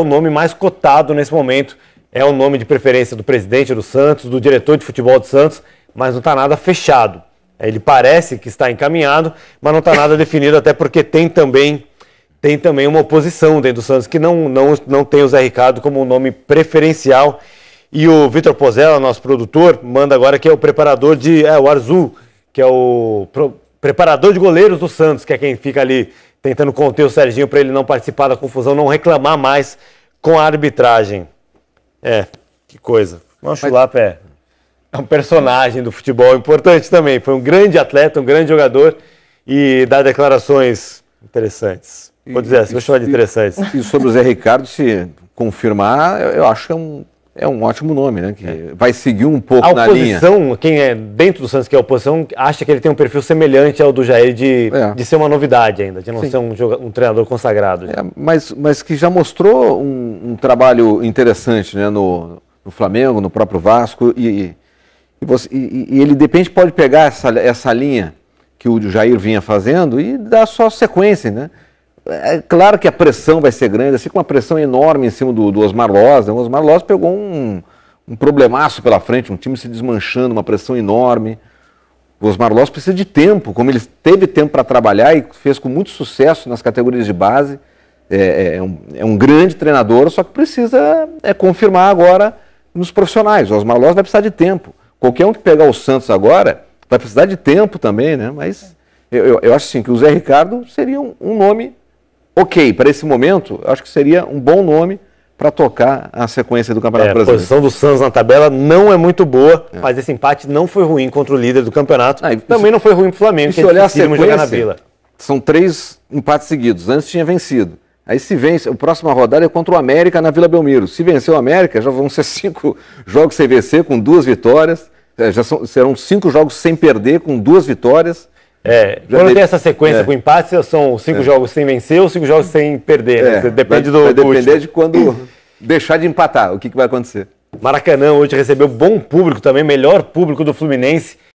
o nome mais cotado nesse momento. É o nome de preferência do presidente do Santos, do diretor de futebol do Santos, mas não está nada fechado. É, ele parece que está encaminhado, mas não está nada definido, até porque tem também tem também uma oposição dentro do Santos que não, não, não tem o Zé Ricardo como um nome preferencial. E o Vitor Pozella, nosso produtor, manda agora que é o preparador de. É, o Arzu, que é o pro, preparador de goleiros do Santos, que é quem fica ali tentando conter o Serginho para ele não participar da confusão, não reclamar mais com a arbitragem. É, que coisa. Mas Chulapa é, é um personagem do futebol importante também. Foi um grande atleta, um grande jogador e dá declarações interessantes. Vou dizer assim, vou chamar de interessantes. E, e sobre o Zé Ricardo, se confirmar, eu, eu acho que é um é um ótimo nome, né? Que é. vai seguir um pouco a oposição, na linha. quem é dentro do Santos, que é a oposição, acha que ele tem um perfil semelhante ao do Jair de, é. de ser uma novidade ainda, de não Sim. ser um, um, treinador consagrado. É, mas, mas que já mostrou um, um trabalho interessante né? No, no, Flamengo, no próprio Vasco. E, e, você, e, e ele, de repente, pode pegar essa, essa linha que o Jair vinha fazendo e dar só sequência, né? é claro que a pressão vai ser grande, assim como uma pressão enorme em cima do, do Osmar Loz. Né? O Osmar Loz pegou um, um problemaço pela frente, um time se desmanchando, uma pressão enorme. O Osmar Loz precisa de tempo, como ele teve tempo para trabalhar e fez com muito sucesso nas categorias de base. É, é, é, um, é, um, grande treinador, só que precisa é, confirmar agora nos profissionais. O Osmar Loz vai precisar de tempo. Qualquer um que pegar o Santos agora vai precisar de tempo também, né? Mas eu, eu, eu acho assim, que o Zé Ricardo seria um, um nome ok para esse momento, acho que seria um bom nome para tocar a sequência do Campeonato é, Brasileiro. A posição do Santos na tabela não é muito boa, é. mas esse empate não foi ruim contra o líder do campeonato. Ah, também não foi ruim para o Flamengo, se olhar a sequência, São três empates seguidos. Antes tinha vencido. Aí se vence, a próxima rodada é contra o América na Vila Belmiro. Se vencer o América, já vão ser cinco jogos sem vencer, com duas vitórias. É, já são, serão cinco jogos sem perder, com duas vitórias. É, quando tem essa sequência é. com empate, são cinco é. jogos sem vencer ou cinco jogos sem perder. Né? É, depende vai, do. Vai depender de quando deixar de empatar, o que, que vai acontecer. Maracanã hoje recebeu bom público também, melhor público do Fluminense.